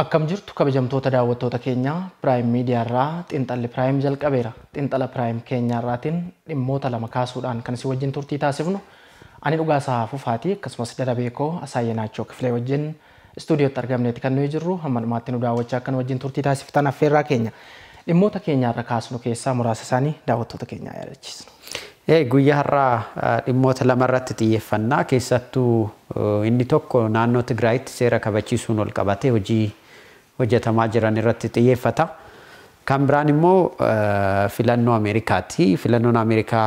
Akkam jirtu kabajamtoota daawwattoota keenyaa Piraayim miidiyaa irraa xiinxalli Piraayim jalqabeera. Xiinxala Piraayim irraatiin dhimmoota lama kaasuudhaan kan si wajjin turtii taasifnu ani dhugaa dhugaasaa fufaati akkasumas dara beekoo darabeekoo naachoo kifilee wajjin istuudiyootti argamneeti kan nuyi jirru hamma dhumaatti nu daawwachaa kan wajjin turtii taasiftan affeerraa keenya. Dhimmoota irra kaasnu keessaa muraasa isaanii daawwattoota keenyaa yaadachiisnu. Guyyaa har'aa dhimmoota lama irratti xiyyeeffannaa keessattuu inni tokko naannoo Tigraayitti seera kabachiisuun ol qabatee hojii hojjetamaa jiran irratti xiyyeeffata. Kan biraan immoo filannoo Ameerikaati. Filannoon Ameerikaa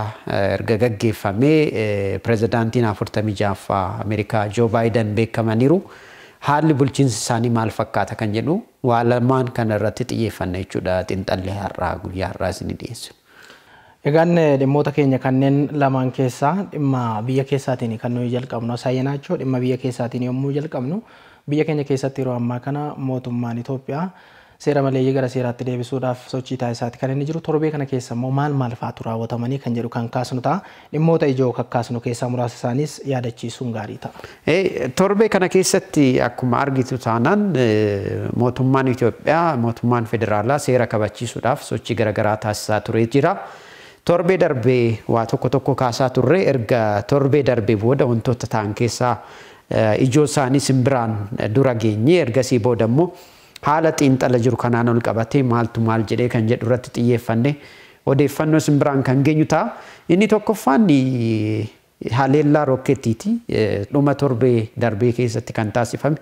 erga gaggeeffamee pirezidaantiin afurtamii ffaa Ameerikaa Joo Baayden beekamaniiru. Haalli bulchiinsi isaanii maal fakkaata kan jedhu waa lamaan kana irratti xiyyeeffanna jechuudha Xinxallee har'aa guyyaa har'aa isin dhiyeessu. Egaan dhimmoota keenya kanneen lamaan keessaa dhimma biyya keessaatiin kan nuyi jalqabnu saayinaa jechuudha dhimma biyya keessaatiin yommuu jalqabnu biyya keenya keessatti yeroo ammaa kana mootummaan Itoophiyaa seera maleeyyii gara seeraatti deebisuudhaaf sochii taasisaati kan inni jiru torbee kana keessa immoo maal maal faatu kan jedhu kan kaasnu ta'a dhimmoota ijoo kakkaasnu keessaa muraasa isaaniis yaadachiisuun gaarii ta'a. Eh, torbee kana keessatti akkuma argitu taanaan eh, mootummaan Itoophiyaa mootummaan federaalaa seera kabachiisuudhaaf sochii garaagaraa taasisaa turee jira. Torbee darbee waa tokko tokko kaasaa turre erga torbee darbee booda wantoota ta'an keessaa Eh, ijoo isaanii simbiraan eh, dura geenye ergasii booda immoo haala xiinxala jiru kanaan ol qabatee maaltu maal jedhee kan jedhu irratti xiyyeeffanne odeeffannoo simbiraan kan geenyu ta'a. Inni tokkoffaan eh, haleellaa rookkeettiiti dhuma torbee darbee keessatti kan taasifame.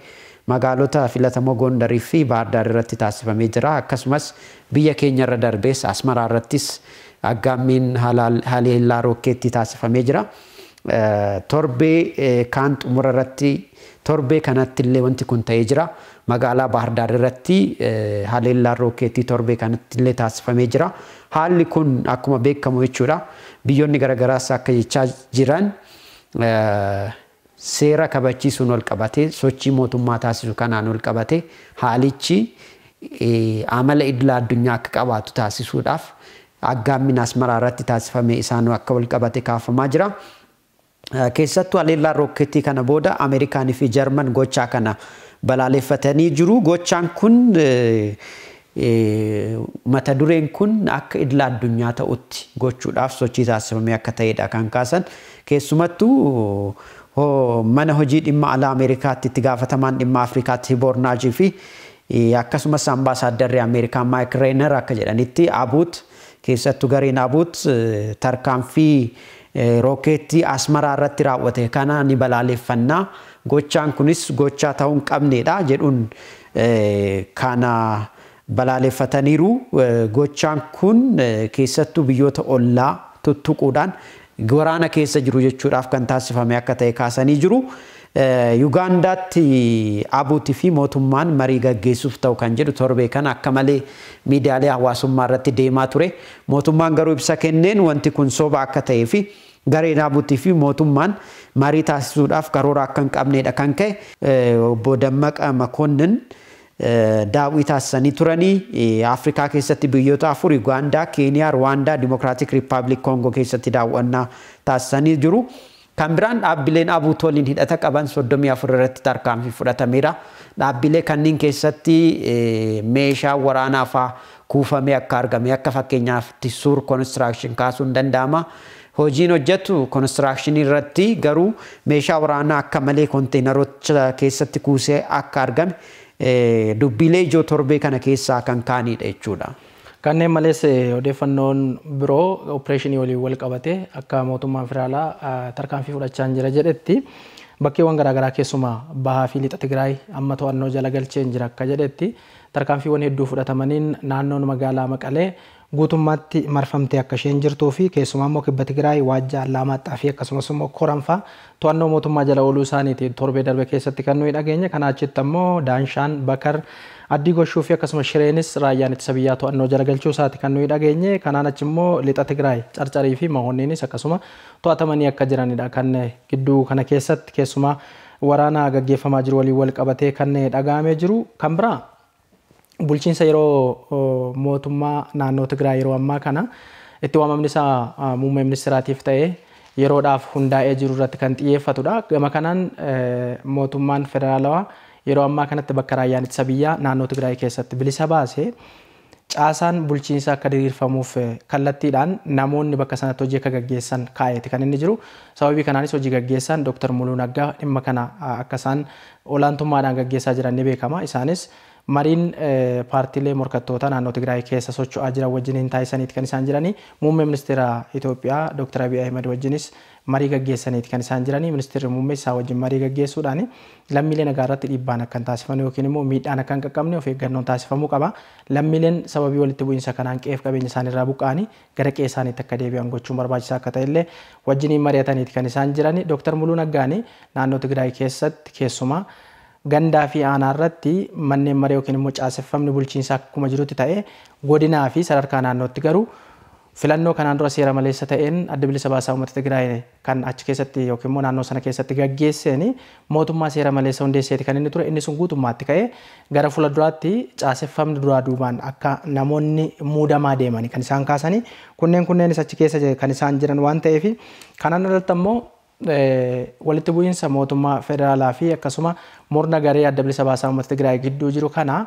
magaalota filatamoo Gondarii fi Baardaar irratti taasifamee jira. Akkasumas biyya keenya irra darbees Asmaraa irrattis aggaammiin haleellaa rookkeetti taasifamee jira. torbee kaan xumurarratti torbee kanatti illee wanti kun ta'ee jira. Magaalaa baahir daar irratti haleellaa rookeetii torbee kanatti illee taasifamee jira. Haalli kun akkuma beekamu jechuudha. Biyyoonni garaagaraas akka jechaa jiran seera kabachiisuun ol qabate sochii mootummaa taasisu kanaan ol qabate haalichi amala idila addunyaa akka qabaatu taasisuudhaaf aggaammin asmaraa irratti taasifame isaan akka ol qabate kaafamaa jira. keessattuu haleellaa rookketii kana booda Ameerikaanii fi Jarman gochaa kana balaaleffatanii jiru. Gochaan kun mata dureen kun akka idila addunyaa ta'utti gochuudhaaf sochii taasifamee akka ta'edha kan kaasan. Keessumattuu mana hojii dhimma alaa Ameerikaatti itti gaafatamaan dhimma Afrikaatti Hiboornaajii fi akkasumas ambaasaadarri Ameerikaa Maayik Reener akka jedhanitti Abuut keessattu gareen Abuut tarkaanfii rookeettii asmaraa irratti raawwate kana ni balaaleffannaa gochaan kunis gochaa ta'uun qabneedha jedhuun kana balaaleffataniiru gochaan kun keessattuu biyyoota ollaa tuttuquudhaan waraana keessa jiru jechuudhaaf kan taasifame akka ta'e kaasanii jiru. Yuugaandaatti abuutii fi mootummaan marii gaggeessuuf ta'u kan jedhu torbee kana akka malee miidiyaalee hawaasummaa irratti deemaa ture. Mootummaan garuu ibsa kenneen wanti kun soba akka ta'ee fi gareen abuutii fi mootummaan marii taasisuudhaaf karoora akka hin qabnedha kan ka'e obbo Dammaqa Makonnin daawwii taasisanii turanii Afrikaa keessatti biyyoota afur Yuugaandaa, Keeniyaa, Ruwaandaa, Dimokiraatik Rippaabilik Koongoo keessatti daawwannaa taasisanii jiru. Kan biraan dhaabbileen abuutoliin hidhata qaban soddomii afur irratti tarkaanfii fudhatameera. Dhaabbilee kanneen keessatti meeshaa waraanaa fa'a kuufamee akka argame akka fakkeenyaatti suur konistiraakshii kaasuun danda'ama. Hojiin hojjetu konistiraakshii irratti garuu meeshaa waraanaa akka malee konteenaroota keessatti kuusee akka argame dubbilee ijoo torbee kana keessaa kan kaanidha jechuudha. Kanneen malees odeeffannoon biroo opereeshinii waliin wal qabate akka mootummaan federaalaa tarkaanfii fudhachaa jira jedhetti bakkeewwan garaagaraa keessumaa bahaa fi lixa Tigraay amma to'annoo jala galcheen jira akka jedhetti tarkaanfiiwwan hedduu fudhatamaniin naannoon magaalaa Maqalee guutummaatti marfamte akka isheen jirtuu fi keessumaa immoo kibba Tigraay waajjaa Allaamaaxxaa fi akkasumas immoo Koranfaa to'annoo mootummaa jala ooluu isaaniitiin torbee darbe keessatti kan nuyi dhageenye kanaa achitti immoo Daanshaan Bakar Addii Goshuu fi akkasuma Shireenis raayyaan ittisa biyyaa to'annoo jala galchuu isaati kan nuyi dhageenye. Kanaan achi immoo lixa Tigraay carcarii fi mahoonniinis akkasuma to'atamanii akka jiranidha kan gidduu kana keessatti keessumaa waraana gaggeeffamaa jiru waliin wal kan dhaga'amee jiru. Kan biraa bulchiinsa yeroo mootummaa naannoo Tigraay yeroo ammaa kana itti waamamni isaa muummee ministiraatiif ta'ee yeroodhaaf hundaa'ee jiru irratti kan xiyyeeffatudha. Gama kanaan e, mootummaan federaalawaa yeroo ammaa kanatti bakka raayyaan ittisa biyyaa naannoo Tigraay keessatti bilisa baase caasaan bulchiinsa akka diriirfamuuf eh, kallattiidhaan namoonni bakka sanatti hojii akka gaggeessan kaa'eeti kan inni jiru. Sababii kanaanis hojii gaggeessan Dr. Muluu Naggaa dhimma kana eh, akka isaan olaantummaadhaan gaggeessaa jiran ni beekama. Isaanis mariin eh, paartiilee morkattootaa naannoo Tigraay keessa socho'aa jiran wajjin hin taasisaniiti kan isaan jiranii. Muummee ministeera Itoophiyaa Dr. Abiy Ahmed wajjinis marii gaggeessaniiti kan isaan jiranii ministeerri muummee isaa wajjin marii gaggeessuudhaan lammiileen nagaa irratti dhiibbaan akkan taasifamu yookiin immoo miidhaan akka hin qaqqabne of eeggannoon taasifamuu qaba. Lammiileen sababii walitti bu'iinsa kanaan qeef qabeenya isaanii irraa buqqa'anii gara qe'ee isaaniitti akka deebi'an gochuun barbaachisaa akka ta'ellee wajjiniin mari'ataniiti kan isaan jiranii. Dooktar Muluu Naggaanii naannoo Tigraay keessatti keessumaa gandaa fi aanaa irratti manneen maree yookiin immoo caaseffamni bulchiinsaa akkuma jirutti ta'ee godinaa fi sadarkaa naannootti garuu filannoo kanaan dura seera maleessa ta'een adda bilisa baasaa uummata Tigraay kan achi keessatti yookiin immoo naannoo sana keessatti gaggeesseen mootummaa seera maleessa hundeesseeti kan inni ture inni sun guutummaatti ka'ee gara fuula duraatti caaseffamni duraa duubaan akka namoonni muudamaa deeman kan isaan kaasanii kunneen kunneenis achi keessa kan isaan jiran waan ta'eef kanaan irratti ammoo eh, walitti bu'iinsa mootummaa federaalaa fi akkasuma murna garee adda bilisa baasaa uummata Tigraay gidduu jiru kana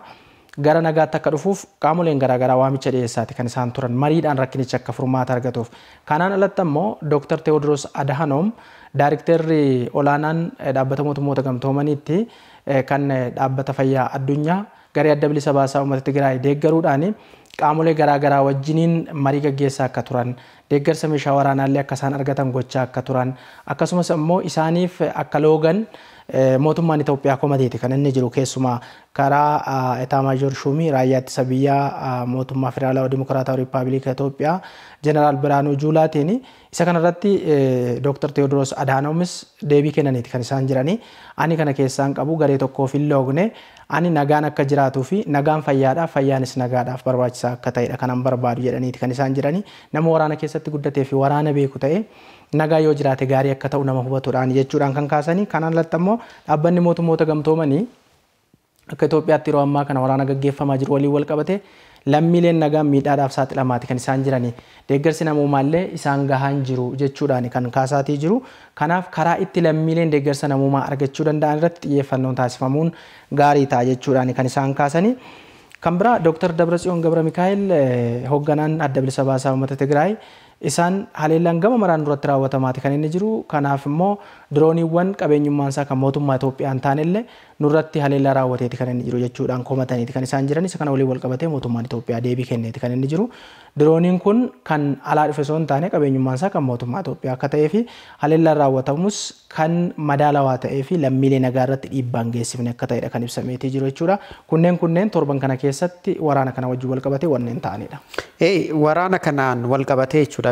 gara nagaatti akka dhufuuf qaamoleen garaa garaa waamicha dhiyeessaati kan isaan turan mariidhaan rakkinicha akka furmaata argatuuf. Kanaan alatti ammoo Dr. Tewoodiroos Adahanoom daariktarri olaanaan eh, dhaabbata mootummoota gamtoomaniitti eh, kan eh, dhaabbata fayyaa addunyaa garee adda bilisa baasaa uummata Tigraay deeggaruudhaan qaamolee garaagaraa wajjiniin marii gaggeessaa akka turan deeggarsa meeshaa waraanaallee akka isaan argatan gochaa akka turan akkasumas ammoo isaaniif akka loogan mootummaan Itoophiyaa komateeti kan inni jiru keessumaa karaa Etaamaajoor Shuumii raayyaa ittisa biyyaa mootummaa federaalawaa dimokiraatawaa riippaabilika Itoophiyaa jeneraal Biraanuu Juulaatiin isa kanarratti Dr. Teewodiroos Adaanoomis deebii kennaniiti kan isaan jiranii ani kana keessaan qabu garee tokkoof hin loogne ani nagaan akka jiraatuu fi nagaan fayyaadhaaf fayyaanis nagaadhaaf barbaachisaa akka ta'edha kanan barbaadu jedhaniiti kan isaan jiranii nama waraana keessatti guddatee fi waraana beeku ta'ee nagaa yoo jiraate gaarii akka ta'u nama hubatuudhaan jechuudhaan kan kaasanii kanaan alatti immoo dhaabbanni mootummoota gamtoomanii akka Itoophiyaatti yeroo ammaa kana waraana gaggeeffamaa jiru waliin wal qabate lammiileen nagaan miidhaadhaaf saaxilamaati kan isaan jiranii deeggarsi namummaallee isaan gahaan jiru jechuudhaan kan kaasaatii jiru kanaaf karaa itti lammiileen deeggarsa namummaa argachuu danda'an irratti xiyyeeffannoon taasifamuun gaarii ta'a jechuudhaan kan isaan kaasanii. Kan biraa Dr. Dabratsiyoon Gabra Mikaa'el eh, hoogganaan adda bilisa baasaa uummata isaan haleellaan gama maraan duratti raawwatamaati kan inni jiru kanaaf immoo dirooniiwwan qabeenyummaan isaa kan mootummaa Itoophiyaa hin nurratti haleellaa raawwateeti kan inni jiru jechuudhaan kan isaan kana waliin wal qabatee mootummaan Itoophiyaa deebii kenneeti kan inni jiru dirooniin kun kan alaa dhufe osoo hin taane qabeenyummaan isaa kan mootummaa Itoophiyaa akka ta'ee fi haleellaan raawwatamus kan madaalawaa ta'ee fi lammiilee nagaa irratti dhiibbaan geessifne akka ta'edha kan ibsameetii jiru jechuudha kunneen torban kana waraana kanaan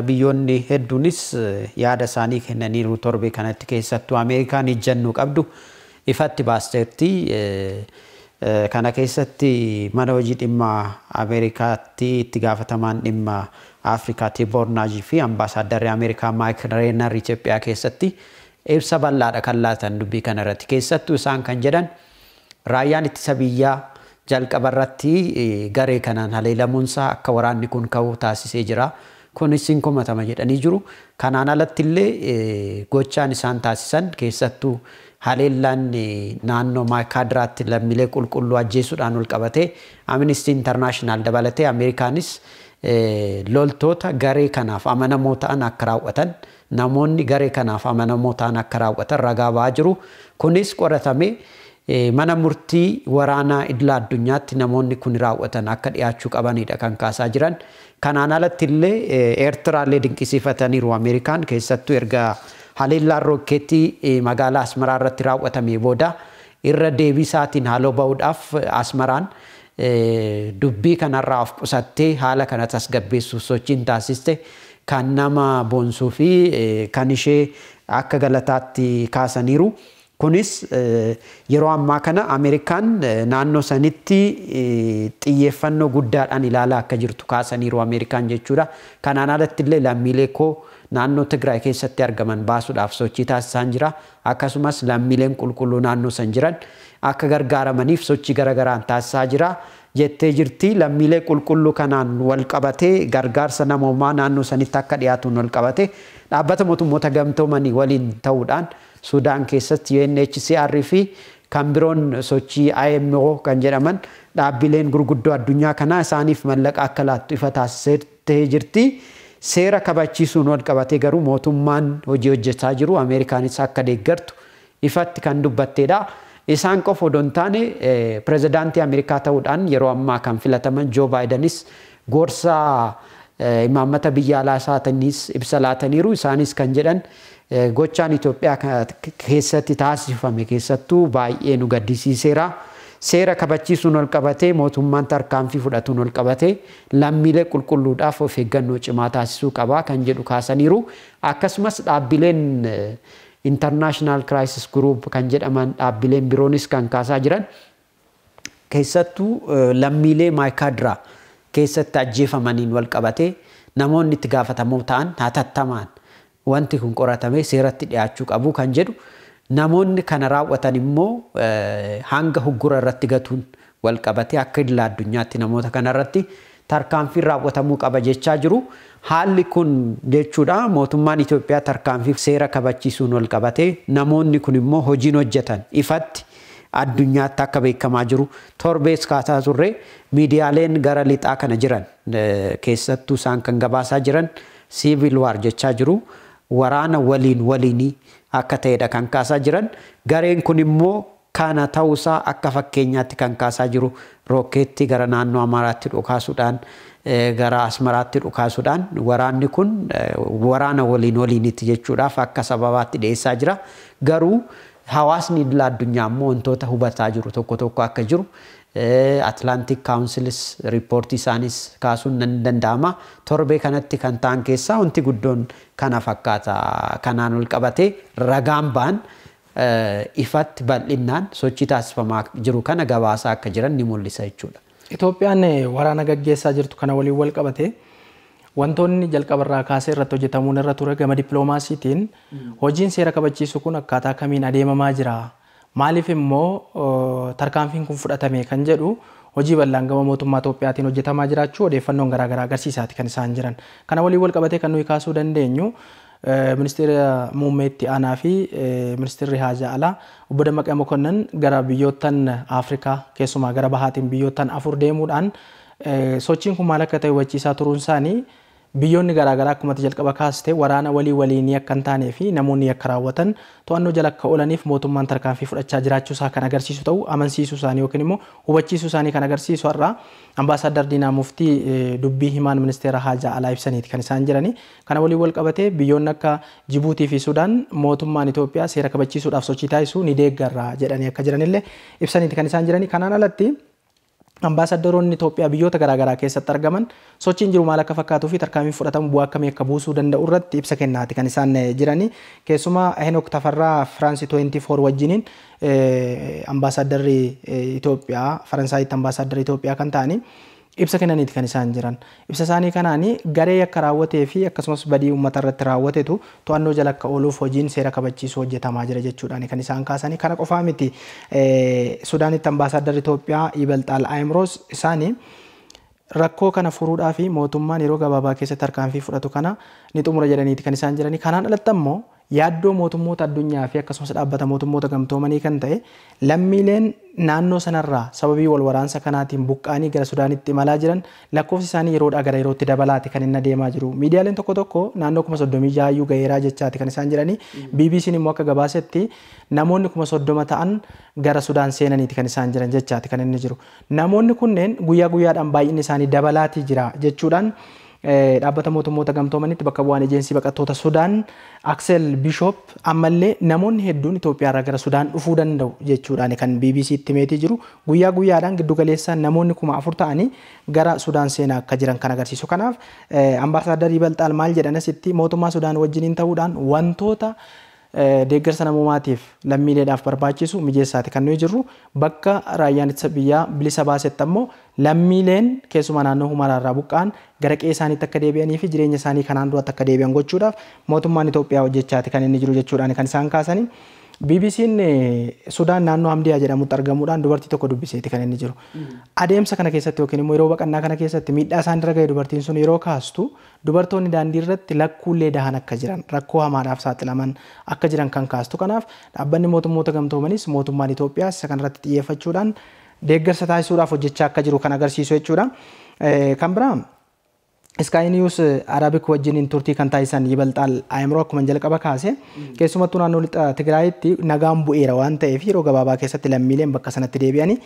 biyyoonni hedduunis yaada isaanii kennaniiru torbe kanatti keessattuu Ameerikaan ijjannuu qabdu ifatti baasteetti Kana keessatti mana hojii dhimma Ameerikaatti itti gaafatamaan dhimma Afrikaatti Bornaajii fi ambaasaadarri Ameerikaa Maayik Reenar itiyoophiyaa keessatti ibsa bal'aadha kan laatan dubbii kanarratti. Keessattuu isaan kan jedhan raayyaan ittisa biyyaa jalqabarratti garee kanaan haleelamuunsaa akka waraanni kun ka'u taasisee jira. kunis hin komatama jedhanii jiru. Kanaan alatti illee gochaan isaan taasisan keessattuu haleellaan naannoo maakaadiraatti lammiilee qulqulluu ajjeesuudhaan ol qabatee Amnesty International dabalatee Ameerikaanis loltoota garee kanaaf amanamoo ta'an akka raawwatan namoonni garee kanaaf amanamoo ta'an akka raawwatan ragaa ba'aa jiru. Kunis qoratamee mana murtii waraanaa idila addunyaatti namoonni kun raawwatan akka dhiyaachuu qabanidha kan kaasaa jiran. Kanaan alatti illee Eertiraallee dinqisiifataniiru Ameerikaan keessattuu erga haleellaan rokkeettii magaalaa Asmaraa irratti raawwatamee booda irra deebisaatiin haaloo ba'uudhaaf Asmaraan dubbii kanarraa of qusattee haala kana tasgabbeessuuf sochiin taasiste kan nama boonsuu fi kan ishee akka galataatti kaasaniiru. Kunis yeroo ammaa kana Ameerikaan naannoo sanitti xiyyeeffannoo guddaadhaan ilaalaa akka jirtu kaasan yeroo Ameerikaan jechuudha. Kanaan alatti illee lammiilee koo naannoo Tigraay keessatti argaman baasuudhaaf sochii taasisaan jira. Akkasumas lammiileen qulqulluu naannoo san jiran akka gargaaramaniif sochii garagaraan taasisaa jira. jettee jirti lammiilee qulqulluu kanaan wal qabatee gargaarsa namoomaa naannoo sanitti akka dhiyaatuun wal qabatee dhaabbata mootummoota gamtoomanii waliin ta'uudhaan Sudaan keessatti UNHCR fi kan biroon sochii IMO kan jedhaman dhaabbileen gurguddoo addunyaa kanaa isaaniif mallaqa akka laattu ifa taasistee jirti. Seera kabachiisuun wal qabatee garuu mootummaan hojii hojjechaa jiru Ameerikaanis akka deeggartu ifatti kan dubbatteedha. Isaan qofa odoo hin taane pirezidaantii Ameerikaa ta'uudhaan yeroo ammaa kan filataman Joo Baayidanis gorsa imaammata biyya alaa saatanis ibsa laataniiru isaanis kan jedhan gochaan Itoophiyaa keessatti taasifame keessattuu baay'ee nu gaddisiiseera. Seera kabachiisuun ol qabatee mootummaan tarkaanfii fudhatuun ol qabatee lammiilee qulqulluudhaaf of eeggannoo cimaa taasisuu qabaa kan jedhu kaasaniiru. Akkasumas dhaabbileen International Crisis Group kan jedhaman dhaabbileen biroonis kan kaasaa jiran keessattuu lammiilee maayikaadiraa keessatti ajjeefamaniin wal qabatee namoonni itti gaafatamoo ta'an hatattamaan wanti kun qoratamee seeratti dhiyaachuu qabu kan jedhu namoonni kana raawwatan immoo eh, hanga huggura irratti gatuun wal qabatee akka illaa addunyaatti namoota kana irratti tarkaanfiin raawwatamuu qaba jechaa jiru. Haalli kun jechuudha mootummaan Itoophiyaa tarkaanfii seera kabachiisuun wal qabatee namoonni kun immoo hojiin hojjetan ifatti addunyaatti akka beekamaa jiru torbees kaasaa turre miidiyaaleen gara lixaa kana jiran eh, keessattuu isaan kan gabaasaa jiran siiviil waar jechaa jiru. waraana waliin waliinii akka ta'edha kan kaasaa jiran. Gareen kun immoo kana ta'uusaa akka fakkeenyaatti kan kaasaa jiru rookeetti gara naannoo Amaaraatti dhukaasuudhaan gara Asmaraatti dhukaasuudhaan waraanni kun waraana waliin waliinitti jechuudhaaf akka sababaatti dhiyeessaa jira. Garuu hawaasni addunyaa immoo wantoota hubataa jiru tokko tokko akka jiru Atlaantik kaawunsilis riippoortii isaanis kaasuun nan danda'ama. Torbee kanatti kan ta'an keessaa wanti guddoon kana fakkaata. Kanaan ol qabate ragaan ba'an e, ifatti bal'inaan sochii taasifamaa jiru kana gabaasaa akka jiran ni mul'isa jechuudha. Itoophiyaan e, waraana gaggeessaa jirtu kana waliin wal qabate wantoonni jalqabarraa kaasee irratti hojjetamuun irra ture gama dippiloomaasiitiin hmm. hojiin seera kabachiisu kun akkaataa kamiin adeemamaa jira? Maaliif immoo tarkaanfiin kun fudhatame kan jedhu hojii bal'aan gama mootummaa Itoophiyaatiin hojjetamaa jiraachuu odeeffannoon garaa agarsiisaati kan isaan jiran. Kana waliin wal qabatee kan nuyi kaasuu dandeenyu e, ministeera muummee itti aanaa fi e, ministeerri haajaa alaa obbo Dammaqee Mokonnon gara biyyoottan Afrikaa keessumaa gara bahaatiin biyyoottan afur deemuudhaan e, sochiin kun maal akka ta'e hubachiisaa turuun isaanii biyyoonni garaagaraa akkumatti jalqaba kaastee waraana walii waliinii akka hin taanee fi namoonni akka raawwatan to'annoo jala akka mootummaan tarkaanfii fudhachaa jiraachuu isaa kan agarsiisu ta'u amansiisuu isaanii yookiin immoo isaanii kan Muftii eh, dubbii himaan ministeera haajaa alaa ibsaniiti kan isaan jiranii Kana waliin biyyoonni akka Jibuutii fi mootummaan seera kabachiisuudhaaf sochii ni jedhanii akka jiranillee ibsaniiti kan isaan Kanaan alatti Ambaasaadaroonni Itoophiyaa biyyoota garaagaraa keessatti argaman sochiin jiru maal akka fakkaatuu fi tarkaamiin fudhatamu bu'aa akkamii akka buusuu danda'u irratti ibsa kennaati kan isaan eh, jiranii keessumaa Henok Tafarraa Firaansii 24 wajjiniin eh, ambaasaddarri eh, Itoophiyaa faransaayitti ambaasaddarri Itoophiyaa kan ta'anii ibsa kennaniiti kan isaan jiran. Ibsa isaanii kanaanii garee akka raawwatee fi akkasumas badii ummata irratti raawwatetu to'annoo jala oluuf hojiin seera kabachiisu hojjetamaa jira jechuudhaan kan isaan kaasanii kana qofaa miti. Eh, Sudaanitti ambaasaaddar Itoophiyaa Ibalxaal Ayimroos isaanii rakkoo kana furuudhaa fi mootummaan yeroo gabaabaa keessatti harkaan fi fudhatu kana ni xumura jedhaniiti kan isaan jiranii. Kanaan alatti ammoo yaaddoo mootummoota addunyaa fi akkasumas dhaabbata mootummoota gamtoomanii kan ta'e lammiileen naannoo sanarraa sababii wal waraansa kanaatiin buqqaanii gara Sudaanitti imalaa jiran lakkoofsi isaanii yeroodhaa gara yerootti dabalaate kan inni adeemaa jiru. Miidiyaaleen tokko tokko naannoo kuma soddomii jaayyuu ga'eeraa jechaati kan isaan jiranii. Mm. BBC'n immoo akka gabaasetti namoonni kuma soddoma ta'an gara Sudaan seenaniiti kan isaan jiran jechaati kan inni jiru. Namoonni kunneen guyyaa guyyaadhaan baay'inni isaanii dabalaatii jiraa jechuudhaan dhaabbata eh, mootummoota gamtoomanitti bakka bu'aan ejensii baqattoota Sudaan Aksel Bishoop ammallee namoonni hedduun Itoophiyaarraa gara Sudaan dhufuu danda'u jechuudhaani kan BBC itti meetii jiru guyyaa guyyaadhaan giddu namoonni kuma afur ta'anii gara Sudaan seenaa akka jiran kan agarsiisu. Kanaaf eh, ambaasaadarrii Balxaal maal itti mootummaa Sudaan wajjiniin ta'uudhaan wantoota Eh, deeggarsa namoomaatiif lammiileedhaaf barbaachisu mijeessaati kan nuyi jirru bakka raayyaan ittisa biyyaa bilisa baasetti ammoo lammiileen keessumaa naannoo humaraa irraa buqqa'an gara qe'ee akka deebi'anii fi jireenya isaanii kanaan duratti akka deebi'an gochuudhaaf mootummaan Itoophiyaa hojjechaati kan inni jiru jechuudhaan kan isaan kaasanii. BBC'n Sudaan naannoo Hamdiyaa jedhamutti argamuudhaan dubartii tokko dubbiseeti kan inni jiru. Adeemsa kana keessatti yookiin immoo yeroo baqannaa kana keessatti miidhaa isaan irra ga'e dubartiin sun yeroo kaastu dubartoonni daandii irratti lakkuullee dahan akka jiran rakkoo hamaadhaaf saaxilaman akka jiran kan kaastu. Kanaaf dhaabbanni mootummoota gamtoomanis mootummaan Itoophiyaas isa kanarratti xiyyeeffachuudhaan deeggarsa taasisuudhaaf hojjechaa akka jiru kan agarsiisu jechuudha. Kan biraa ስካይ ኒውስ አረቢክ ወጅኒን ቱርtii kan taasisan ይበልጣል አእምሮ akkuma jalqaba kaase keessumattuu naannoo lixa Tigraayitti nagaan bu'eera waan ta'eef yeroo gabaabaa keessatti lammiileen bakka sanatti deebi'anii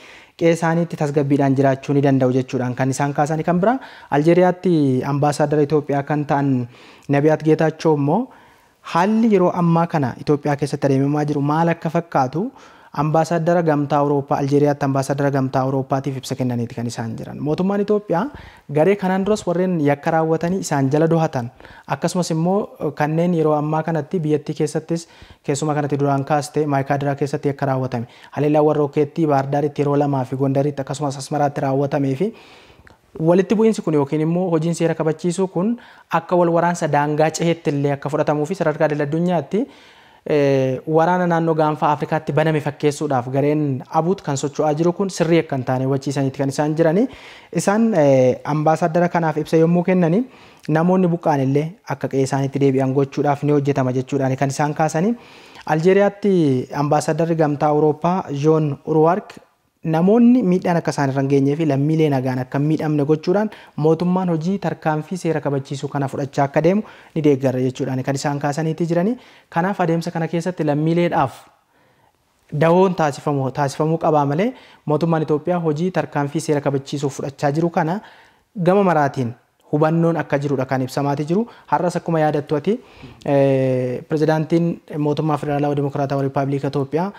qeessaaniitti tasgabbiidhaan jiraachuu ni danda'u jechuudhaan kan isaan kaasan kan biraa Aljeeriyaatti ambaasaadara Itoophiyaa kan ta'an Nabiyaat Geetaachoo immoo haalli yeroo ammaa kana Itoophiyaa keessatti adeemamaa jiru maal akka fakkaatu ambaasaadara gamtaa Awurooppaa Aljeeriyaatti ambaasaadara gamtaa Awurooppaatiif ibsa kennaniiti kan isaan jiran. Mootummaan Itoophiyaa garee kanaan duras warreen yakka raawwatanii isaan jala dohatan akkasumas immoo eh, kanneen yeroo ammaa kanatti biyyattii keessattis keessuma kanatti duraan kaaste maayikaadiraa keessatti yakka raawwatame. Haleellaa warra Okkeettii Baardaaritti yeroo lamaa fi Gondaritti akkasumas maraatti raawwatamee fi walitti bu'iinsi kun yookiin immoo hojiin seera kabachiisuu kun akka wal waraansa daangaa ceheetti akka fudhatamuu sadarkaa addunyaatti Eh, waraana naannoo gaanfaa Afrikaatti baname fakkeessuudhaaf gareen abuut kan socho'aa jiru kun sirrii akka hin taane hubachiisaniiti kan isaan jirani. Isaan eh, ambasaadara kanaaf ibsa yommuu kennani namoonni buqaan illee akka qe'ee isaaniitti deebi'an gochuudhaaf ni hojjetama jechuudhaan kan isaan kaasani. Aljeeriyaatti ambasaadari gamtaa Awurooppaa Joon Urwark namoonni miidhaan akka isaan irra geenyee fi lammiilee nagaan akka miidhamne gochuudhaan mootummaan hojii tarkaanfii seera kabachiisuu kana fudhachaa akka deemu ni deeggarra jechuudhaan kan isaan kaasaniitti jiranii. Kanaaf adeemsa kana keessatti lammiileedhaaf dawoon taasifamu taasifamuu qabaa malee mootummaan Itoophiyaa hojii tarkaanfii seera kabachiisuuf fudhachaa jiru kana gama maraatiin hubannoon akka jirudha kan ibsamaati jiru. Har'as akkuma yaadattu ati eh, pirezidaantiin mootummaa federaalawaa dimokiraatawaa rippaabilika Itoophiyaa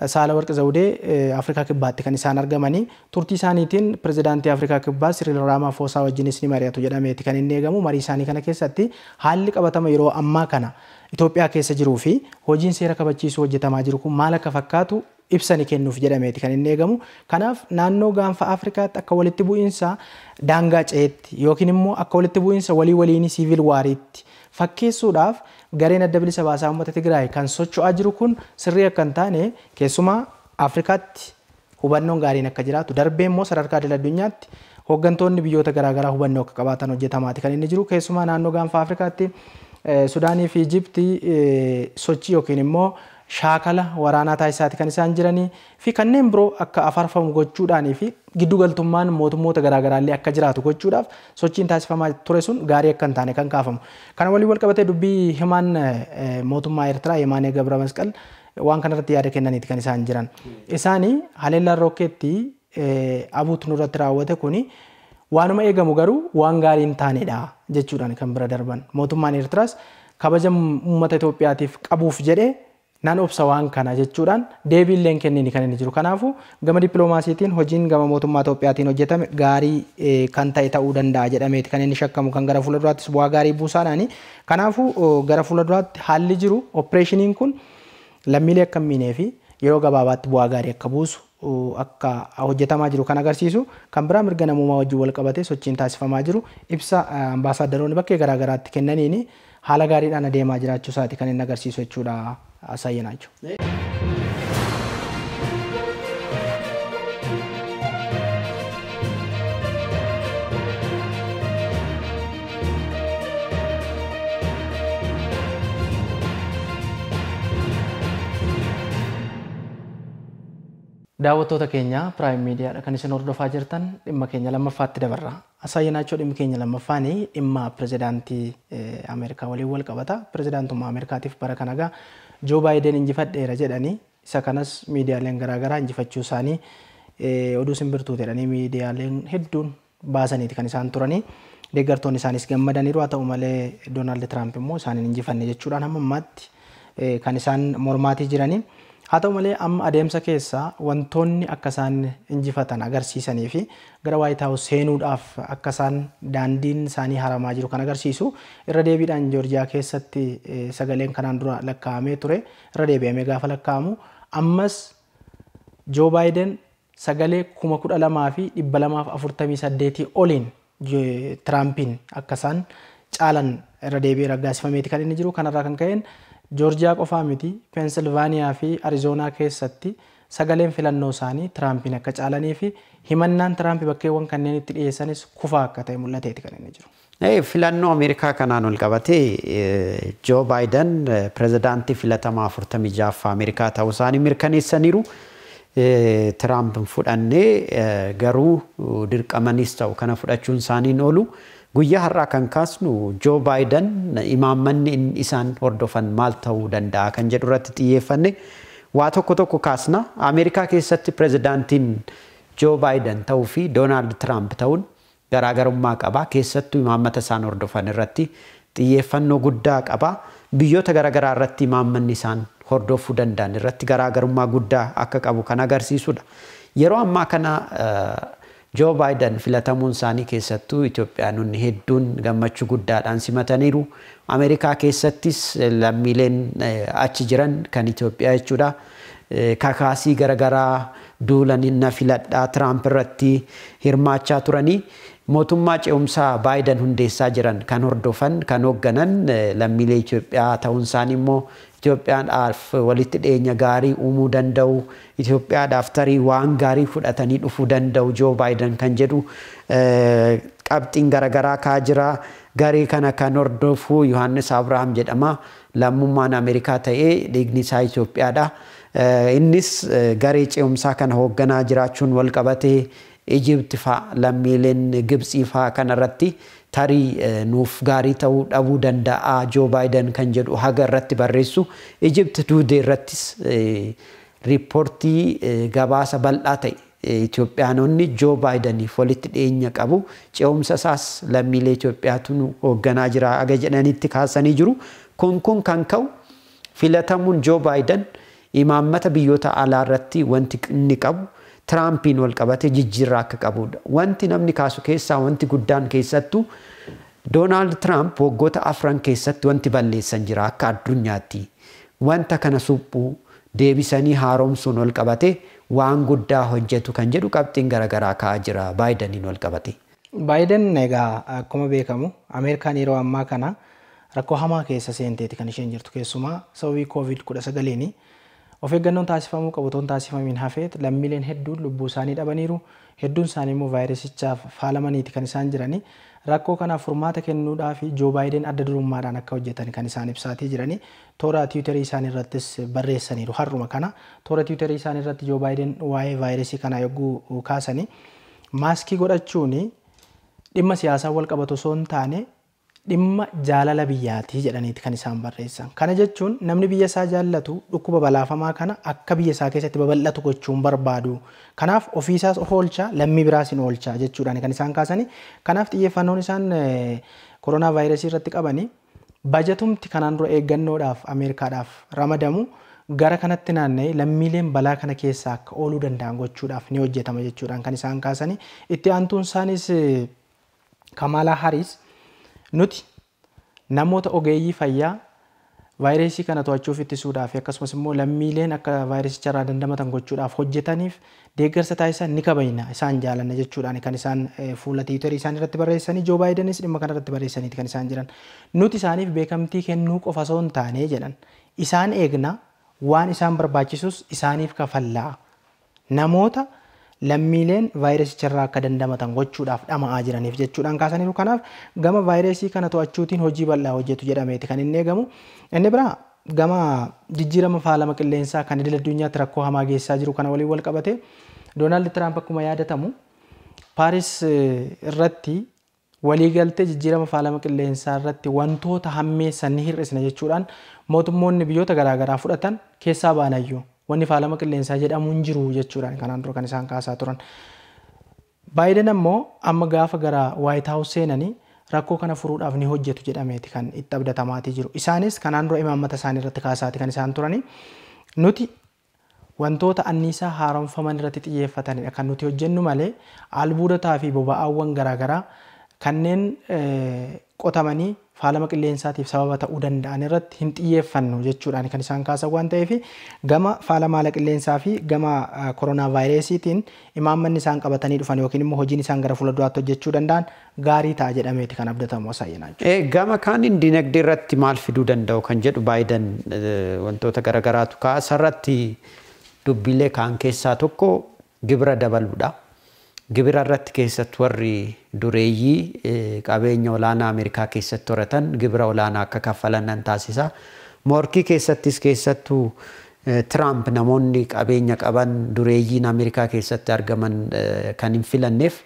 Saalawarq Zawudee Afrikaa Kibbaatti kan isaan argamanii turtii isaaniitiin pirezidaantii Afrikaa Kibbaa Siriil Ramaphosa wajjinis ni mari'atu jedhameeti kan inni eegamu. Marii isaanii kana keessatti haalli qabatama yeroo ammaa kana Itoophiyaa keessa jiruu fi hojiin seera kabachiisuu hojjetamaa jiru kun maal akka fakkaatu ibsani kennuuf jedhameeti kan inni eegamu. Kanaaf naannoo gaanfa Afrikaatti akka walitti bu'iinsa daangaa ce'eetti yookiin immoo akka walitti bu'iinsa walii waliinii siivil waariitti fakkeessuudhaaf gareen adda bilisa baasaa ummata Tigraay kan socho'aa jiru kun sirrii akka hin taane keessumaa Afrikaatti hubannoon gaariin akka jiraatu darbee immoo sadarkaa addunyaatti hooggantoonni biyyoota garaagaraa hubannoo akka qabaatan hojjetamaati kan inni jiru keessumaa naannoo gaanfa Afrikaatti eh, Sudaanii fi Ijiptii eh, sochii yookiin immoo shaakala waraanaa taasisaati kan isaan jiranii fi kanneen biroo akka afarfamu gochuudhaanii fi giddugaltummaan mootummoota garaagaraallee akka jiraatu gochuudhaaf sochiin taasifamaa ture sun gaarii akka hin taane kan kaafamu. waliin wal dubbii himaan eh, mootummaa Eertiraa Himaanee Gabra Masqal eh, waan kanarratti yaada kennaniiti kan isaan jiran. Isaanii haleellaan rokkeettii eh, abuutu nurratti raawwate kuni waanuma eegamu garuu waan gaarii hin taanedha jechuudhaan kan bira darban. Mootummaan Eertiraas kabaja uummata Itoophiyaatiif qabuuf jedhee naan obsa waan kana jechuudhaan deebiilleen kennini kan inni jiru. kanaafu gama dippiloomaasiitiin hojiin gama mootummaa Itoophiyaatiin hojjetame gaarii eh, kan ta'e ta'uu danda'a jedhameeti kan inni shakkamu kan gara fuulduraattis bu'aa gaarii buusaadhaani. kanaafu eh, gara fuulduraatti haalli jiru opereeshiniin kun lammiilee akka hin fi yeroo gabaabaatti bu'aa gaarii akka buusu eh, akka hojjetamaa jiru kan agarsiisu kan biraa mirga namumaa wajjin wal qabatee sochiin taasifamaa jiru ibsa ambaasaaddaloonni bakkee garaagaraatti kennaniini haala gaariidhaan adeemaa jiraachuu isaati kan inni agarsiisu jechuudha asayyanaachuu. Daawwattoota keenya piraayim Miidiyaadha kan isin hordofaa jirtan dhimma keenya lammaffaatti dabarra. Asaayyinaachoo dhimmi keenya lammaffaanii dhimma pirezidaantii Ameerikaa waliin wal qabata. Pirezidaantummaa Ameerikaatiif bara kan agaa Joo baayideen injifadheera jedhanii isa kanas miidiyaaleen garaagaraa injifachuu isaanii oduu simbirtuu jedhanii miidiyaaleen hedduun baasaniiti kan isaan turanii. Deeggartoonni isaaniis gammadaniiru haa ta'u malee Doonaald Tiraamp immoo isaaniin injifanne jechuudhaan hamma ammaatti kan isaan mormaatii jiranii. haa ta'u malee amma adeemsa keessaa wantoonni akka isaan injifatan agarsiisanii fi gara waayitaawu seenuudhaaf akka isaan daandiin isaanii haramaa jiru kan agarsiisu irra deebiidhaan joorjiyaa keessatti eh, sagaleen kanaan dura lakkaa'amee ture irra deebi'amee gaafa lakkaa'amu ammas joo baayiden sagalee kuma kudha lamaa fi dhibba lamaaf afurtamii saddeetii oliin tiraampiin akka isaan caalan irra deebi'ee raggaasifameeti kan inni jiru kanarraa kan ka'een joorjiyaa qofaa miti peensilvaaniyaa fi arizoonaa keessatti sagaleen filannoo isaanii tiraampiin akka caalanii fi himannaan tiraampi bakkeewwan kanneen itti dhiyeessanis kufaa akka ta'e mul'ateeti kan inni jiru. Filannoo Ameerikaa kanaan ol qabate Joo Baayiden pirezidaantii filatamaa 46ffaa Ameerikaa ta'uu isaanii mirkaneessaniiru. Tiraamp hin fudhannee garuu dirqamanis ta'u kana fudhachuun isaaniin oolu. Guyyaa har'aa kan kaasnu Joo Baayidan imaammanni isaan hordofan maal ta'uu danda'a kan jedhu irratti xiyyeeffanne waa tokko tokko kaasna. Ameerikaa keessatti pirezidaantiin Joo Baayidan ta'uu fi Doonaald Tiraamp ta'uun garaagarummaa qaba. Keessattuu imaammata isaan hordofan irratti xiyyeeffannoo guddaa qaba. Biyyoota garaagaraa irratti imaammanni isaan hordofuu danda'an irratti garaagarummaa guddaa akka qabu kan agarsiisudha. Yeroo ammaa kana Joo Baayiden filatamuun isaanii keessattuu Itoophiyaanonni hedduun gammachuu guddaadhaan simataniiru. Ameerikaa keessattis eh, lammiileen eh, achi jiran kan Itoophiyaa jechuudha. Eh, kakaasii garaagaraa duula na filadhaa Tiraamp irratti hirmaachaa turanii mootummaa ce'umsaa baayidan hundeessaa jiran kan hordofan kan hoogganan lammiilee Itoophiyaa ta'uun isaanii immoo Itoophiyaadhaaf walitti dhiyeenya gaarii uumuu danda'u Itoophiyaadhaaf tarii waan gaarii fudhatanii dhufuu danda'u Joo baayidan kan jedhu qabxiin garaagaraa kaa jiraa garee kana kan hordofuu Yohaannis Abrahaam jedhama lammummaan Ameerikaa ta'ee dhiigni isaa Itoophiyaadha. Innis garee ce'umsaa kana hoogganaa jiraachuun wal qabatee Ijipti fa'a lammiileen Gibsii fa'a kanarratti tarii eh, nuuf gaarii ta'uu dhabuu danda'a Joo Baayiden kan jedhu haga irratti barreessu. Ijipti duudee irrattis eh, riippoortii eh, gabaasa bal'aa ta'e itiyoophiyaanonni Joo baayidaniif walitti dhiyeenya qabu. Ce'umsa isaas lammiilee Itoophiyaatu hoogganaa jiraa haga jedhanitti kaasanii jiru. Kun kun kan ka'u filatamuun Joo baayidan imaammata biyyoota alaa irratti wanti inni qabu Tiraampiin wal qabatee jijjiirraa akka qabuudha Wanti namni kaasu keessaa wanti guddaan keessattu Doonaald Tiraamp waggoota afran keessatti wanti balleessan jira akka addunyaatti. Wanta kana suphuu deebisanii haaromsuun wal waan guddaa hojjetu kan jedhu qabxiin garaagaraa ka'aa jiraa baayidaniin wal qabate. egaa akkuma beekamu Ameerikaan yeroo ammaa kana rakkoo hamaa keessa seenteeti kan isheen jirtu keessumaa sababii koovid kudha Of eeggannoon taasifamuu qabu otoo hin taasifamiin hafee lammiileen hedduun lubbuu isaanii dhabaniiru hedduun isaanii immoo vaayirasichaaf faalamaniiti kan isaan jiranii rakkoo kanaaf furmaata kennuudhaa fi Joo Baayiden adda durummaadhaan akka hojjetan kan isaan ibsaatii jiranii toora tiwuterii isaanii irrattis barreessaniiru har'uma kana toora tiwuterii isaanii irratti Joo Baayiden waa'ee vaayirasii kanaa yogguu kaasanii maaskii godhachuuni dhimma siyaasaa wal qabatu osoo hin taane dhimma jaalala biyyaatii jedhaniiti kan isaan barreessan. Kana jechuun namni biyya isaa jaallatu dhukkuba balaafamaa kana akka biyya isaa keessatti babal'atu gochuun barbaadu. Kanaaf ofiisaas of oolchaa lammii biraas hin oolchaa jechuudhaan kan isaan kaasani. Kanaaf xiyyeeffannoon isaan eh, irratti kanaan eeggannoodhaaf Ameerikaadhaaf gara kanatti naanna'ee lammiileen balaa kana keessaa akka ooluu danda'an gochuudhaaf ni hojjetama jechuudhaan kan isaan Itti aantuun isaanis eh, Kamaalaa Hariis nuti namoota ogeeyyii fayyaa vaayirasii kana to'achuuf ittisuudhaaf akkasumas immoo lammiileen akka vaayirasicha irraa dandamatan gochuudhaaf hojjetaniif deeggarsa taasisan ni kabayna isaan jaalanna jechuudhaan kan isaan eh, fuula tiitorii isaan irratti barreessanii joo baayidanis dhimma kana irratti kan isaan jiran nuti isaaniif beekamtii kennuu qofa osoo hin taane jedhan isaan eegna waan isaan barbaachisuus isaaniif kafal'aa. namoota. lammiileen vaayirasicharraa akka dandamatan gochuudhaaf dhama'aa jiraniif jechuudhaan kaasaniiru kanaaf gama vaayirasii kana to'achuutiin hojii bal'aa hojjetu jedhameeti kan inni eegamu inni biraa gama jijjiirama faalama qilleensaa kan idil addunyaatti rakkoo hamaa geessaa jiru kana waliin wal qabate doonaald tiraamp akkuma yaadatamu paaris eh, irratti walii waliigaltee jijjiirama faalama qilleensaa irratti wantoota hammeessan ni hir'isna jechuudhaan mootummoonni biyyoota garaagaraa fudhatan keessaa baanayyuu wanni faalama qilleensaa jedhamu hin jiru jechuudhaan kanaan dura kan isaan kaasaa turan. Baayiden ammoo amma gaafa garaa Waayit Haawus seenanii rakkoo kana furuudhaaf ni hojjetu jedhameeti kan itti abdatamaatii jiru. Isaanis kanaan dura imaammata isaanii irratti kaasaati kan isaan turani. Nuti wantoota anniisaa haaromfaman irratti xiyyeeffatanidha kan nuti hojjennu malee albuudotaa fi garaa garaa kanneen eh, qotamanii faalama qilleensaatiif sababa ta'uu danda'an irratti hin xiyyeeffannu jechuudhaan kan isaan kaasan waan ta'eef gama faalama haala qilleensaa fi gama koronaa vaayireesiitiin imaammanni isaan qabatanii dhufan yookiin immoo hojiin isaan gara fuula duraatti hojjechuu danda'an gaarii ta'a jedhameeti kan abdatamu osaayyinaa jechuudha. Gama kaaniin dinagdee irratti maal fiduu danda'u kan jedhu baayidan wantoota garaagaraatu kaasa irratti dubbilee kaan keessaa tokko gibira dabaluudha. gibira irratti keessatti warri dureeyyii qabeenya olaanaa Ameerikaa keessatti horatan gibira olaanaa akka kaffalan nan taasisa. Moorkii keessattis keessattuu Tiraamp namoonni qabeenya qaban dureeyyiin Ameerikaa keessatti argaman kan hin filanneef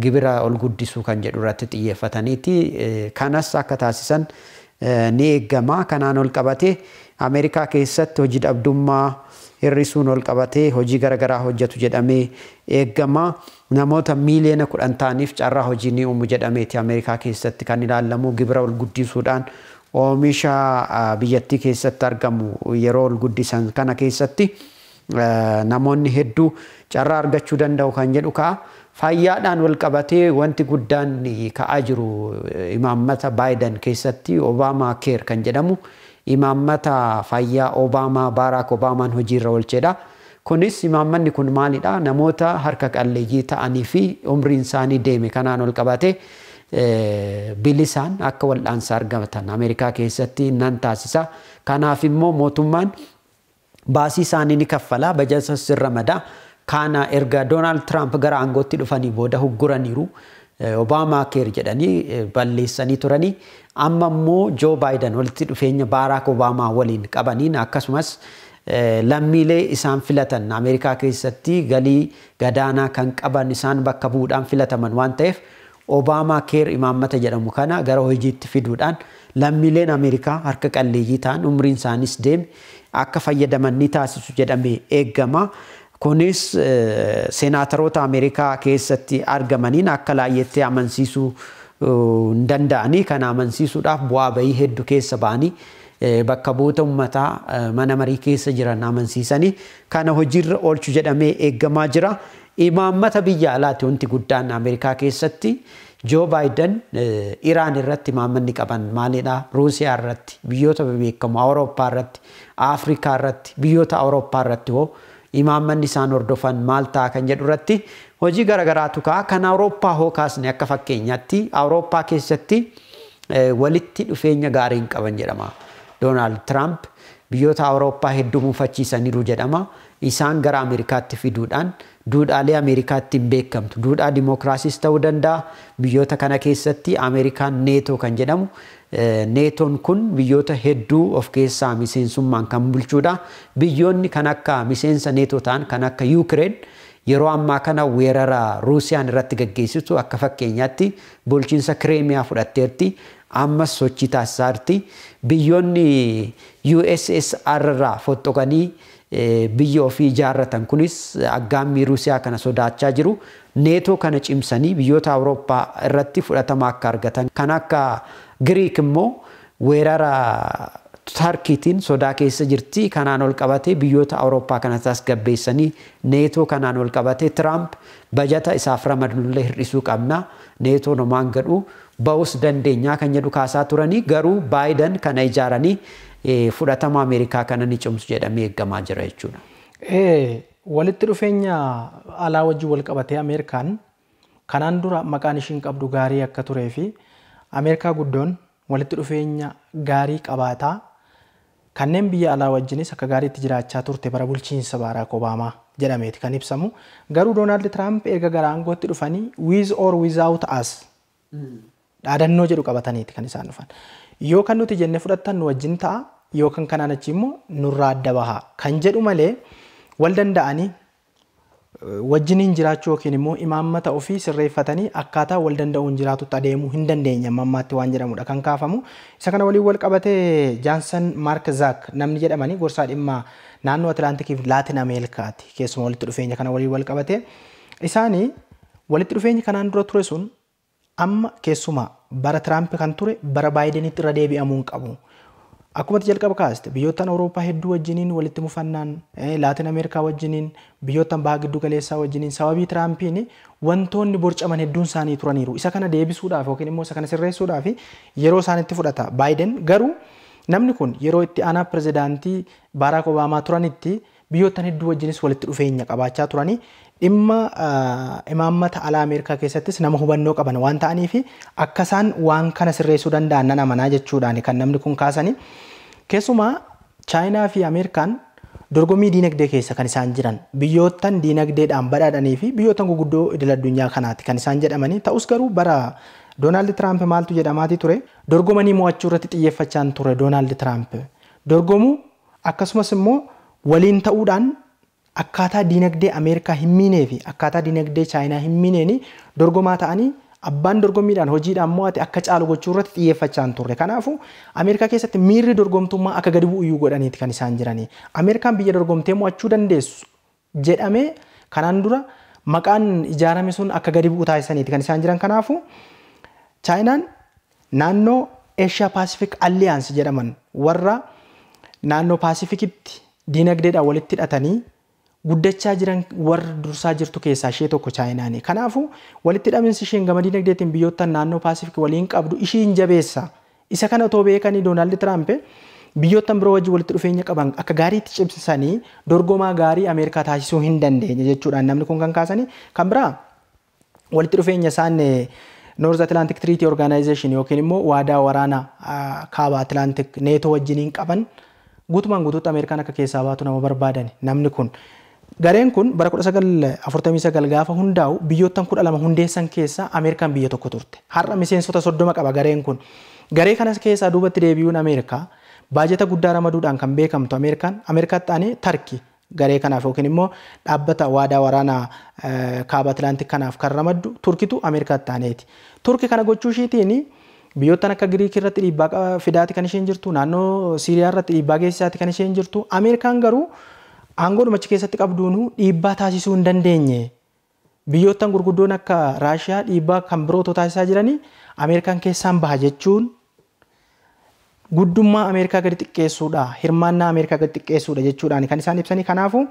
gibira ol guddisuu kan jedhu irratti xiyyeeffataniiti. Kanas akka taasisan ni eeggama. Kanaan ol qabatee Ameerikaa keessatti hojii dhabdummaa hir'isuun ol qabatee hojii garaa hojjetu jedhamee eegama. Namoota miiliyoona kudhan ta'aniif carraa hojii ni jedhameeti amerikaa keessatti kan ilaallamu gibira ol guddisuudhaan oomisha biyyattii keessatti argamu yeroo ol guddisan kana keessatti namoonni hedduu carraa argachuu danda'u kan jedhu ka'a. Fayyaadhaan wal qabatee wanti guddaan ka'aa jiru imaammata baaydan keessatti Obaamaa Keer kan jedhamu. imaammata fayyaa Obaamaa Baaraak Obaamaan hojiirra olchedha. Kunis imaammanni kun maalidha? Namoota harka qalleeyyii ta'anii fi umriin isaanii deeme kanaan ol qabate eh, bilisaan akka wal'aansa argatan Ameerikaa keessatti nan taasisa. Kanaaf immoo mootummaan baasii isaanii ni kaffala bajasa irra mada kaana erga Doonaald Tiraamp gara aangootti dhufanii booda hugguraniiru. Obaamaa keer jedhanii eh, balleessanii turanii amma immoo Joo baaydan walitti dhufeenya Baaraak Obaamaa waliin qabaniin akkasumas eh, lammiilee isaan filatan Ameerikaa keessatti galii gadaanaa kan qaban isaan bakka buudhaan filataman waan ta'eef Obaamaa keer imaammata jedhamu kana gara hojiitti fiduudhaan lammiileen Ameerikaa harka qalleeyyii ta'an umriin isaanis deem akka fayyadaman ni taasisu jedhamee eeggama. Kunis seenaataroota Ameerikaa keessatti argamaniin akka laayyettee amansiisuu hin danda'anii kana amansiisuudhaaf bu'aa bahii heddu keessa ba'anii bakka buuta ummataa mana marii keessa jiran amansiisanii kana hojiirra oolchu jedhamee eeggamaa jira. Imaammata biyya alaati wanti guddaan Ameerikaa keessatti Joo baaydan Iraan irratti imaammanni qaban maalidha? Ruusiyaa irratti, biyyoota beekamoo Awurooppaa irratti, Afrikaa irratti, biyyoota Awurooppaa irratti hoo imaammanni isaan hordofan maal ta'a kan jedhu irratti hojii garagaraatu ka'a kan awurooppaa hoo kaasne akka fakkeenyaatti awurooppaa keessatti eh, walitti dhufeenya gaarii qaban jedhama. Doonaald Tiraamp biyyoota awurooppaa hedduu muufachiisaniiru jedhama. isaan gara Ameerikaatti fiduudhaan duudhaalee Ameerikaatti hin beekamtu. Duudhaa dimookiraasiis ta'uu danda'a. Biyyoota kana keessatti Ameerikaan neetoo kan jedhamu neetoon kun biyyoota hedduu of keessaa miseensummaan kan bulchuudha. Biyyoonni kan akka miseensa neetoo ta'an kan akka Yuukireen yeroo ammaa kana weerara Ruusiyaan irratti gaggeessitu akka fakkeenyaatti bulchiinsa Kireemiyaa fudhatteerti. Ammas sochii taasisaarti. Biyyoonni USSR irraa fottoqanii biyya ofii ijaarratan kunis aggaammii Ruusiyaa kana sodaachaa jiru. Neetoo kana cimsanii biyyoota Awurooppaa irratti fudhatama akka argatan kan akka Giriik immoo weerara Tarkiitiin sodaa keessa jirti kanaan ol qabate biyyoota Awurooppaa kanatas gabbeessanii neetoo kanaan ol qabate Tiraamp bajata isaaf ramadullee hir'isuu qabna neetoo homaan gadhu ba'us dandeenyaa kan jedhu kaasaa turanii garuu baayiden kana ijaaranii fudhatama Ameerikaa kana ni cimsu jedhamee eeggamaa jira jechuudha. Walitti dhufeenya alaa wajjin wal qabatee Ameerikaan kanaan dura maqaan ishiin qabdu gaarii akka turee fi Ameerikaa guddoon walitti dhufeenya gaarii qabaataa kanneen biyya alaa wajjinis akka itti jiraachaa turte bara bulchiinsa Baaraak Obaamaa jedhameeti kan ibsamu. Garuu Doonaald Tiraamp erga gara aangootti dhufanii with or without as dhaadannoo jedhu qabataniiti kan isaan dhufan. Yoo kan nuti jennee fudhattan wajjin ta'a. yookaan kanaan achi immoo nurraa adda bahaa kan jedhu malee wal danda'anii wajjiniin jiraachuu yookiin immoo imaammata ofii sirreeffatanii akkaataa wal danda'uun jiraatutti adeemuu hin dandeenye waan jedhamudha kan kaafamu. Isa kana waliin wal qabatee Jaansan Maark Zaak namni jedhamanii gorsaa dhimmaa naannoo Atlaantikiif Laatin Ameerikaati keessumaa walitti dhufeenya kana waliin wal qabatee isaanii walitti dhufeenya kanaan dura ture sun amma keessumaa bara Tiraamp kan ture bara Baayidenitti irra deebi'amuu hin qabu. Akkumatti jalqaba kaasite biyyoottan Awurooppaa hedduu wajjiniin walitti mufannaan eh, Laatin Ameerikaa wajjiniin biyyoottan bahaa giddu galeessaa wajjiniin sababii Tiraampiin wantoonni borcaman hedduun isaanii turaniiru. Isa kana deebisuudhaaf yookiin immoo isa kana sirreessuudhaaf yeroo isaanitti fudhata. Baayiden garuu namni kun yeroo itti aanaa pirezidaantii Baaraak Obaamaa turanitti biyyoottan hedduu wajjinis walitti dhufeenya qabaachaa turanii dhimma imaammata alaa Ameerikaa keessattis nama hubannoo qaban waan ta'anii fi akkasaan waan kana sirreessuu danda'an nan amanaa jechuudhaan kan namni kun kaasani. Keessumaa Chaayinaa fi Ameerikaan dorgommii diinagdee keessa kan isaan jiran biyyoottan diinagdeedhaan badhaadhanii fi biyyoottan guguddoo idil-addunyaa kanaati kan isaan jedhamanii ta'us garuu bara Doonaald Tiraamp maaltu jedhamaati ture dorgomanii mo'achuu irratti xiyyeeffachaan ture Doonaald Tiraamp dorgomuu akkasumas immoo waliin ta'uudhaan akkaataa diinagdee Ameerikaa hin miinee fi akkaataa diinagdee Chaayinaa hin miineeni dorgomaa ta'anii abbaan dorgommiidhaan hojiidhaan mo'ate akka caalu gochuu irratti xiyyeeffachaa turre. kanaafu Ameerikaa keessatti miirri dorgomtummaa akka gadi bu'u iyyuu godhaniiti kan isaan jiranii. Ameerikaan biyya dorgomtee mo'achuu dandeessu jedhamee kanaan dura maqaan ijaarame sun akka gadi bu'u taasisaniiti kan isaan jiran. kanaafu Chaayinaan naannoo Eeshiyaa Paasifik Alliyaansii jedhaman warra naannoo Paasifikitti diinagdeedhaan walitti hidhatanii guddachaa jiran warra dursaa jirtu keessaa ishee tokko chaayinaani. kanaafu walitti ishee isheen gamadii nagdeetiin biyyoota naannoo paasifikii waliin qabdu ishiin jabeessa. Isa kana otoo beekanii Doonaald Tiraamp biyyoota biroo wajjin walitti dhufeenya qaban akka gaariitti cimsanii dorgomaa gaarii Ameerikaa taasisuu hin dandeenye jechuudhaan namni kun kan kaasanii. Kan biraa walitti dhufeenya isaan eh, North Atlantic Treaty Organization yookiin immoo waadaa waraana eh, kaaba Atlantic neetoo wajjiniin qaban guutumaan guutuutti Ameerikaan akka keessaa baatu nama barbaadani namni Gareen kun bara 1949 gaafa hundaa'u biyyoottan 12 hundeessan keessaa Ameerikaan biyya tokko turte. Har'a miseensota soddoma qaba gareen kun. Garee kanas keessaa duubatti deebi'uun Ameerikaa baajata guddaa ramaduudhaan kan beekamtu Ameerikaan Ameerikaatti taanee Tarki garee kanaaf yookiin immoo dhaabbata waadaa waraanaa kaaba Atilaantik kanaaf kan ramaddu Turkitu Ameerikaatti taaneeti. Turki kana gochuu ishiitiin biyyoottan akka Giriik irratti dhiibbaa fidaati kan isheen jirtu naannoo Siiriyaa irratti dhiibbaa geessisaati kan isheen jirtu Ameerikaan garuu aangooduma achi keessatti qabduunu dhiibbaa taasisuu hin dandeenye. Biyyoottan gurguddoon akka Raashiyaa dhiibbaa kan biroo taasisaa jiranii Ameerikaan keessaan baha jechuun guddummaa Ameerikaa gadi xiqqeessuudha. Hirmaannaa Ameerikaa gadi xiqqeessuudha jechuudhaan kan isaan ibsanii. kanaafu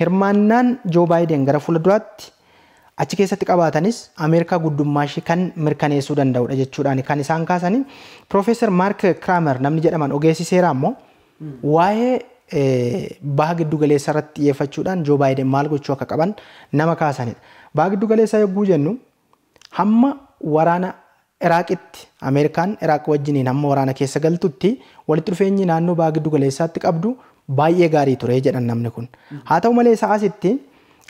hirmaannaan Joo Baayiden gara duraatti achi keessatti qabaatanis Ameerikaa guddummaa ishee kan mirkaneessuu danda'udha jechuudhaan kan isaan kaasanii. Piroofeesar Maark Kiraamer namni jedhaman ogeessi seeraa immoo hmm. waa'ee Eh, baha giddu galeessaa irratti xiyyeeffachuudhaan Joo Baayiden maal gochuu akka qaban nama kaasanidha. Baha giddu galeessaa yogguu jennu hamma waraana Iraaqitti Ameerikaan Iraaq wajjiniin hamma waraana keessa galtutti walitti dhufeenyi naannoo baha giddu galeessaatti qabdu baay'ee gaarii turee jedhan namni kun. Haa ta'u malee sa'aasitti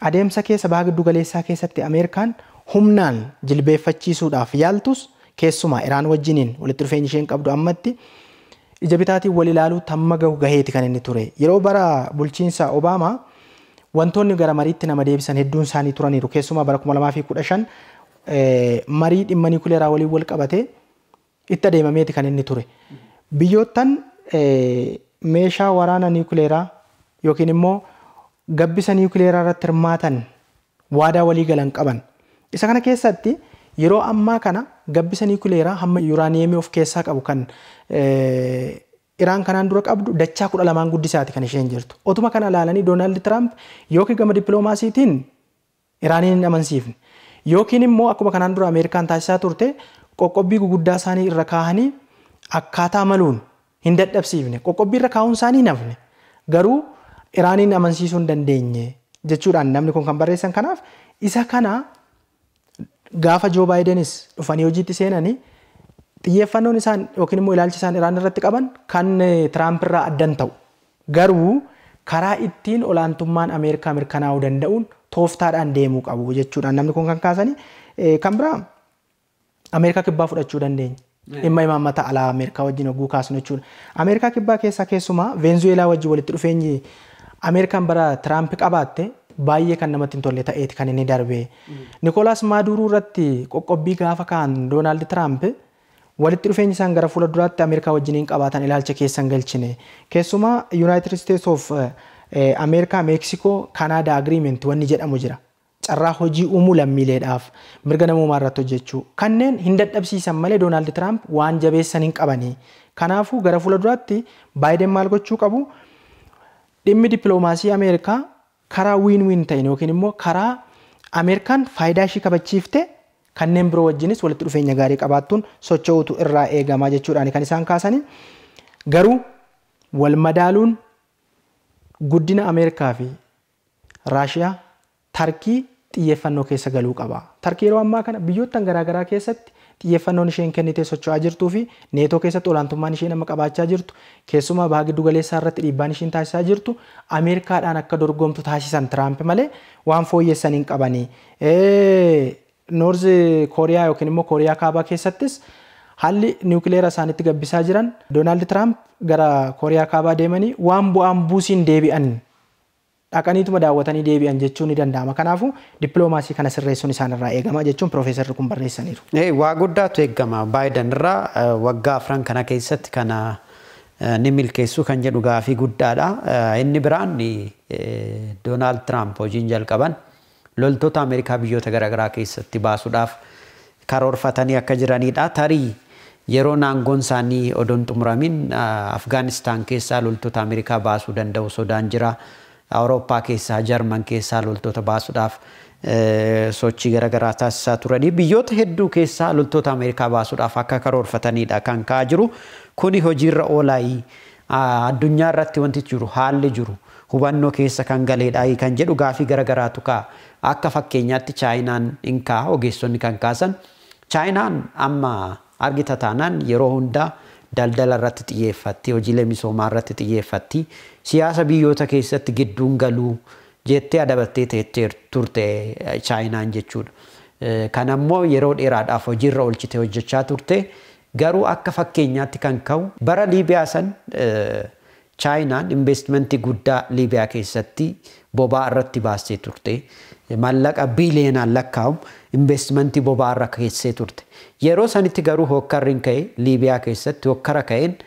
adeemsa keessa baha giddu galeessaa keessatti Ameerikaan humnaan jilbeeffachiisuudhaaf yaaltus keessumaa Iraan wajjiniin walitti dhufeenyi isheen qabdu ammatti ija bitaatiin wal ilaaluutti hamma gahu gaheeti kan inni ture. Yeroo bara bulchiinsa obaama wantoonni gara mariitti nama deebisan hedduun isaanii turaniiru. Keessumaa bara eh, marii dhimma niikuleeraa waliin wal qabatee itti adeemameeti kan inni ture. Biyyoottan eh, meeshaa waraana niikuleeraa yookiin immoo gabbisa niikuleeraa irratti hirmaatan waadaa walii galan qaban. Isa kana keessatti yeroo ammaa kana gabbisa niikuleeraa hamma yuuraaniyeemii of keessaa qabu kan eh, Iraan kanaan dura qabdu dachaa kudha lamaan guddisaati kan isheen jirtu. Otuma kana ilaalanii Doonaald Tiraamp yookiin gama dippiloomaasiitiin Iraaniin hin amansiifne yookiin immoo akkuma kanaan dura Ameerikaan taasisaa turte qoqqobbii guguddaa isaanii irra kaahanii akkaataa maluun hin dadhabsiifne qoqqobbii irra kaa'uun isaanii nafne garuu Iraaniin amansiisuu hin dandeenye jechuudhaan namni kun kan barreessan kanaaf isa kana gaafa joo baayidenis dhufanii hojiitti seenanii xiyyeeffannoon isaan yookiin immoo ilaalchi isaan iraan irratti qaban kan eh, Tiraamp irraa addan ta'u. Garuu karaa ittiin olaantummaan Ameerikaa mirkanaa'uu danda'uun tooftaadhaan deemuu qabu jechuudhaan namni kun kan kaasanii eh, kan biraa Ameerikaa kibbaa fudhachuu dandeenye. Dhimma imaammata alaa Ameerikaa wajjin oguu kaasnu jechuudha. Ameerikaa kibbaa keessaa keessumaa Veenzuweelaa wajjin walitti dhufeenyi Ameerikaan bara Tiraamp qabaatte baay'ee kan namatti hin tolle ta'eeti kan inni darbe. Nikolaas Maaduruu irratti qoqqobbii gaafa ka'an Doonaald Tiraamp walitti dhufeenyi isaan gara fuula duraatti Ameerikaa wajjiniin qabaatan ilaalcha keessan galchine. Keessumaa Yuunaayitid Steets of Ameerikaa, Meeksikoo, Kanaadaa agiriiment wanni jedhamu jira. Carraa hojii uumuu lammiileedhaaf mirga namummaa irratti hojjechuu. Kanneen hin dadhabsiisan malee Doonaald Tiraamp waan jabeessan hin qabanii. Kanaafuu gara fuula duraatti Baay'ee maal gochuu qabu? Dhimmi dippiloomaasii Ameerikaa karaa wiin wiin ta'in yookiin immoo karaa Ameerikaan faayidaa ishii kabachiifte kanneen biroo wajjinis walitti dhufeenya gaarii qabaattuun socho'uutu irraa eegamaa jechuudhaan kan isaan kaasanii garuu wal madaaluun guddina Ameerikaa fi Raashiyaa tarkii xiyyeeffannoo keessa galuu qaba. Tarkii yeroo ammaa kana biyyoottan garaagaraa keessatti xiyyeeffannoon isheen kennitee socho'aa jirtuu fi neetoo keessatti olaantummaan isheen nama qabaachaa jirtu keessumaa baha giddugaleessaa irratti dhiibbaan isheen taasisaa jirtu Ameerikaadhaan akka dorgomtu taasisan Tiraamp malee waan fooyyessan hin Noorz Kooriyaa yookiin immoo kaabaa keessattis haalli niwukileera isaanitti gabbisaa jiran Doonaald Tiraamp gara koriyaa kaabaa deemanii waan bu'aan buusiin deebi'an dhaqaniituma daawwatanii deebi'an jechuun ni danda'ama. Kanaafuu dippiloomaasii kana sirreessuun isaanirraa eegama jechuun piroofeesarri kun barreessaniiru. Waa guddaatu eegama. Baayiden irraa waggaa afran kana keessatti kana ni milkeessu kan jedhu gaafii guddaadha. Inni biraan Doonaald Tiraamp hojiin jalqaban loltoota Ameerikaa biyyoota garaagaraa keessatti baasuudhaaf karoorfatanii akka jiraniidha. Tarii yeroo naangoon isaanii odoon xumuramin Afgaanistaan keessaa loltoota Ameerikaa baasuu danda'u sodaan jira. Awurooppaa keessaa Jarman keessaa loltoota baasuudhaaf sochii garagaraa taasisaa turanii biyyoota hedduu keessaa loltoota Ameerikaa baasuudhaaf akka karoorfatanidha kan ka'aa jiru. Kuni hojiirra oolaa addunyaa irratti wanti jiru haalli jiru hubannoo keessa kan galeedha kan jedhu gaafii garaagaraatu ka'a. Akka fakkeenyaatti Chaayinaan in ka'a ogeessonni kan kaasan. Chaayinaan amma argita taanan yeroo hundaa daldala irratti xiyyeeffatti, hojiilee misoomaa irratti xiyyeeffatti, siyaasa biyyoota keessatti gidduun galuu jettee adabattee turte eh, chaayinaan jechuudha. Eh, kan ammoo yeroo dheeraadhaaf hojiirra oolchite hojjechaa turte garuu akka fakkeenyaatti kan ka'u bara libiyaa san eh, chaayinaan investimentii guddaa Liibiyaa keessatti bobaa irratti baasee turte. mallaqa biiliyeenaan lakkaa'uun investimentii boba'arra keessee turte. Yeroo sanitti garuu hokkarriin ka'e Liibiyaa keessatti hokkara ka'een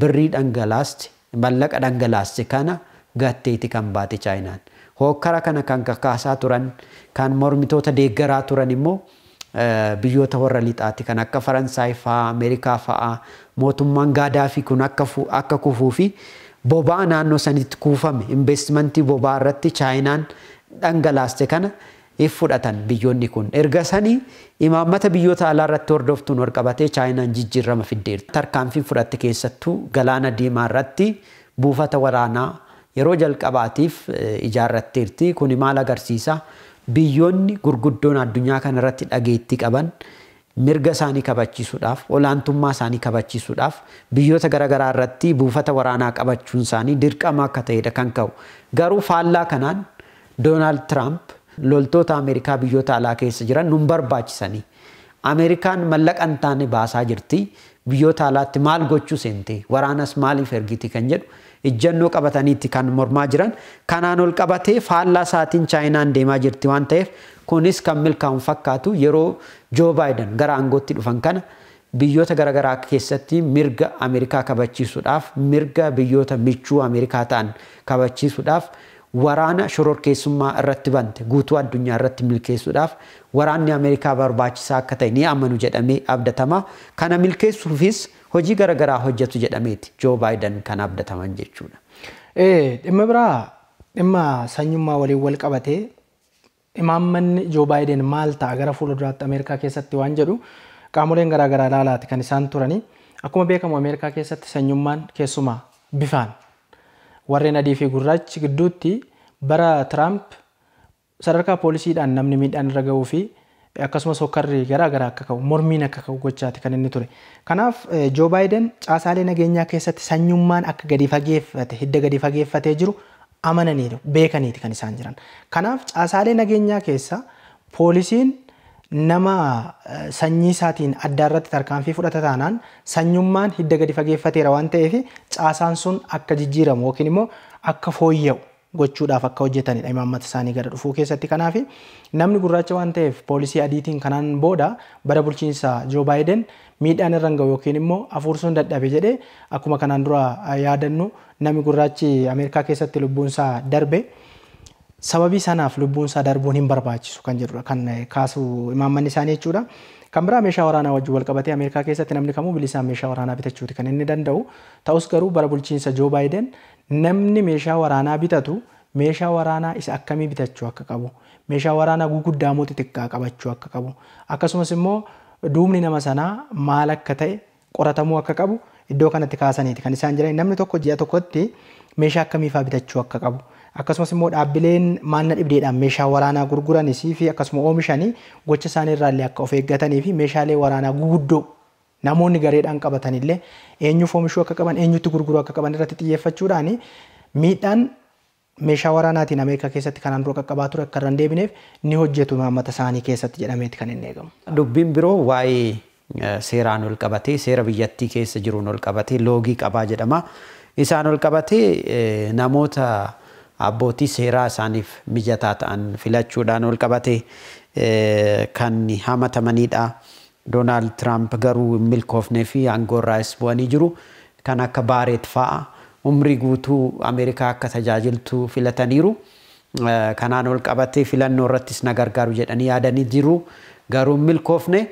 birrii dhangalaaste mallaqa dhangalaaste kana gatteeti kan baate chaayinaan. Hokkara kana kan kakaasaa turan kan mormitoota deeggaraa turan immoo biyyoota warra lixaati kan akka Faransaay fa'aa Ameerikaa fa'aa mootummaan gaadaafii kun akka kufuu fi boba'a naannoo sanitti kuufame investimentii boba'aa irratti chaayinaan dhangalaaste kana fudhatan biyyoonni kun erga sanii imaammata biyyoota alaa irratti hordoftuun wal qabatee chaayinaan jijjiirama fiddeerti. Tarkaanfiin fudhatte keessattuu galaana diimaa irratti buufata waraanaa yeroo jalqabaatiif eh, ijaarratteerti. Kuni maal agarsiisa? Biyyoonni gurguddoon addunyaa kana irratti dhageettii qaban mirga isaanii kabachiisuudhaaf, olaantummaa isaanii kabachiisuudhaaf biyyoota garaagaraa irratti buufata waraanaa qabachuun isaanii dirqama akka ta'edha kan ka'u. Garuu faallaa kanaan Doonaald Tiraamp loltoota Ameerikaa biyyoota alaa keessa jiran nun barbaachisanii. Ameerikaan mallaqan taane baasaa jirti. Biyyoota alaatti maal gochuu seente? Waraanas maaliif ergiti kan jedhu ejjennoo qabataniitti kan mormaa jiran. Kanaan ol qabatee faallaa isaatiin chaayinaan deemaa jirti waan ta'eef kunis kan milkaa'u fakkaatu yeroo Joo baaydan gara aangootti dhufan kana biyyoota garaagaraa keessatti mirga Ameerikaa kabachiisuudhaaf mirga biyyoota michuu Ameerikaa ta'an kabachiisuudhaaf waraana shororkeessummaa irratti bante guutuu addunyaa irratti milkeessuudhaaf waraanni Ameerikaa barbaachisaa akka ta'e ni amanu jedhamee abdatama. Kana milkeessuufis hojii garagaraa hojjetu jedhameeti Joo kan abdataman jechuudha. Dhimma biraa dhimma sanyummaa waliin wal qabatee imaammanni Joo maal ta'a gara duraatti Ameerikaa keessatti waan jedhu qaamoleen garaa laalaati kan isaan turanii akkuma beekamu Ameerikaa keessatti sanyummaan keessumaa bifaan warreen adii fi gurraachi gidduutti bara Tiraamp sadarkaa poolisiidhaan namni miidhaan irra gahuu fi akkasumas hokkarri garaa garaa akka ka'u mormiin akka ka'u gochaati kan inni ture. Kanaaf eh, Joo Baayiden caasaalee nageenyaa keessatti sanyummaan akka gadi fageeffate hidda gadi fageeffatee jiru amananii beekaniiti kan isaan jiran. Kanaaf caasaalee nageenyaa keessa poolisiin nama eh, sanyii isaatiin adda irratti tarkaanfii fudhata taanaan sanyummaan hidda gadi fageeffateera waan ta'eef caasaan sun akka jijjiiramu yookiin immoo akka fooyya'u gochuudhaaf akka hojjetanidha imaammata isaanii gara dhufuu keessatti kanaafi. namni gurraacha waan ta'eef poolisii adiitiin kanaan booda bara bulchiinsa joo baayiden miidhaan irra gahu yookiin immoo hafuur sun dadhabe jedhee akkuma kanaan dura yaadannu namni gurraachi ameerikaa keessatti lubbuun isaa darbe. sababii sanaaf lubbuun isaa darbuun hin barbaachisu kan jedhudha kan eh, kaasu imaammanni isaanii jechuudha. Kan biraa meeshaa waraanaa wajjin wal qabatee Ameerikaa keessatti namni kamuu bilisaan meeshaa waraanaa bitachuuti kan inni danda'u. Ta'us garuu bara bulchiinsa Joo Baayiden namni meeshaa waraanaa bitatu meeshaa waraanaa isa akkamii bitachuu akka qabu meeshaa waraanaa guguddaa moo xixiqqaa qabachuu akka qabu akkasumas immoo duubni nama sanaa maal akka ta'e qoratamuu akka qabu iddoo kanatti kaasaniiti kan isaan jiranii namni tokko ji'a tokkotti meeshaa akkamiifaa bitachuu akka qabu. akkasumas immoo dhaabbileen maanna dhibdeedhaan meeshaa waraanaa gurguranii fi akkasuma oomishanii gocha isaanii irraa illee akka of eeggatanii fi meeshaalee waraanaa guguddoo namoonni gareedhaan qabatan eenyuuf oomishuu akka qaban eenyutti gurguruu akka qaban irratti xiyyeeffachuudhaan miidhaan meeshaa waraanaatiin Ameerikaa keessatti kanaan dura qaqqabaa ture akka irraan deebineef ni hojjetu maammata isaanii keessatti jedhameeti kan inni eegamu. Dubbiin biroo waa'ee eh, seeraan ol qabatee seera biyyattii keessa jiruun ol qabatee loogii qabaa jedhama. Eh, abbootii seeraa isaaniif mijataa ta'an filachuudhaan ol qabate kan hamatamanidha. Doonaald Tiraamp garuu hin milkoofnee fi aangoorraas bu'anii jiru. Kan akka baareet fa'a umrii guutuu Ameerikaa akka tajaajiltuu filataniiru. Kanaan ol qabate filannoo irrattis na gargaaru jedhanii yaadanii jiru. Garuu hin milkoofne.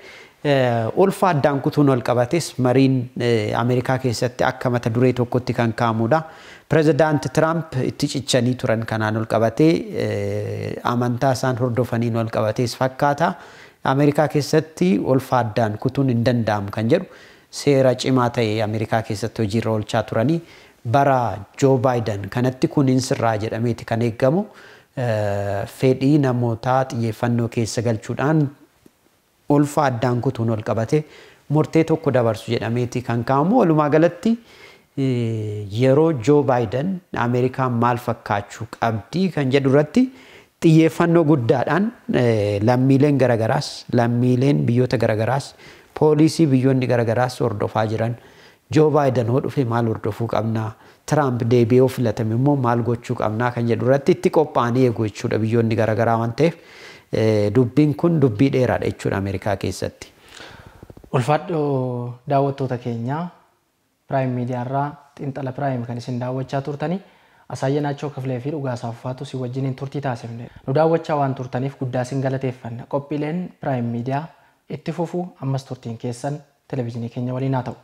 Ulfa addaan kutuun ol qabates mariin Ameerikaa keessatti akka mata duree tokkotti kan kaa'amudha. ፕሬዚዳንት ትራምፕ እቲ ቱረን ከናን ወልቀበቴ አመንታ ሳን ሆርዶፈኒን ወልቀበቴ ስፈካታ አሜሪካ ኬሰቲ ወልፋዳን ኩቱን እንደንዳም ከንጀሩ ሴራ ጭማ አሜሪካ ኬሰቲ ወጂረ ወልቻ ቱረኒ ጆ ባይደን ከነቲ ኩን እንስራ ጀደሜቲ ከነገሙ ፌዲ ነሞታ ጥየፈኖ ኬሰ ገልቹዳን ኦልፋ አዳንኩት ሆኖ ልቀበቴ ሞርቴ ቶኮ ደበርሱ ጀደሜቲ ከንካሙ ወሉማ ገለቲ yeroo joo baayiden Ameerikaa maal fakkaachuu qabdii kan jedhu irratti xiyyeeffannoo guddaadhaan lammiileen garagaraas lammiileen biyyoota garagaraas poolisii biyyoonni garagaraas hordofaa jiran joo baayiden hoo dhufe maal hordofuu qabnaa Tiraamp deebi'ee filatame immoo maal gochuu qabnaa kan jedhu irratti itti qophaa'anii eegu jechuudha biyyoonni garagaraa waan ta'eef dubbiin kun dubbii dheeraadha jechuudha Ameerikaa keessatti. Ulfaadhoo daawwattoota keenyaa ፕራይም ሚዲያ ራ ጥንጠለ ፕራይም ከን ስን ዳወቻ ቱርተኒ አሳየናቸው ክፍለ ፊል ኡጋ ሳፋቱ ሲወጅኒን ቱርቲ ታሰምነ ኑ ዳወቻ ዋን ቱርተኒፍ ጉዳ ስን ገለቴፈነ ቆጲሌን ፕራይም ሚዲያ እትፉፉ አመስ ቱርቲን ኬሰን ቴሌቪዥን ኬኛ ወሊና ተው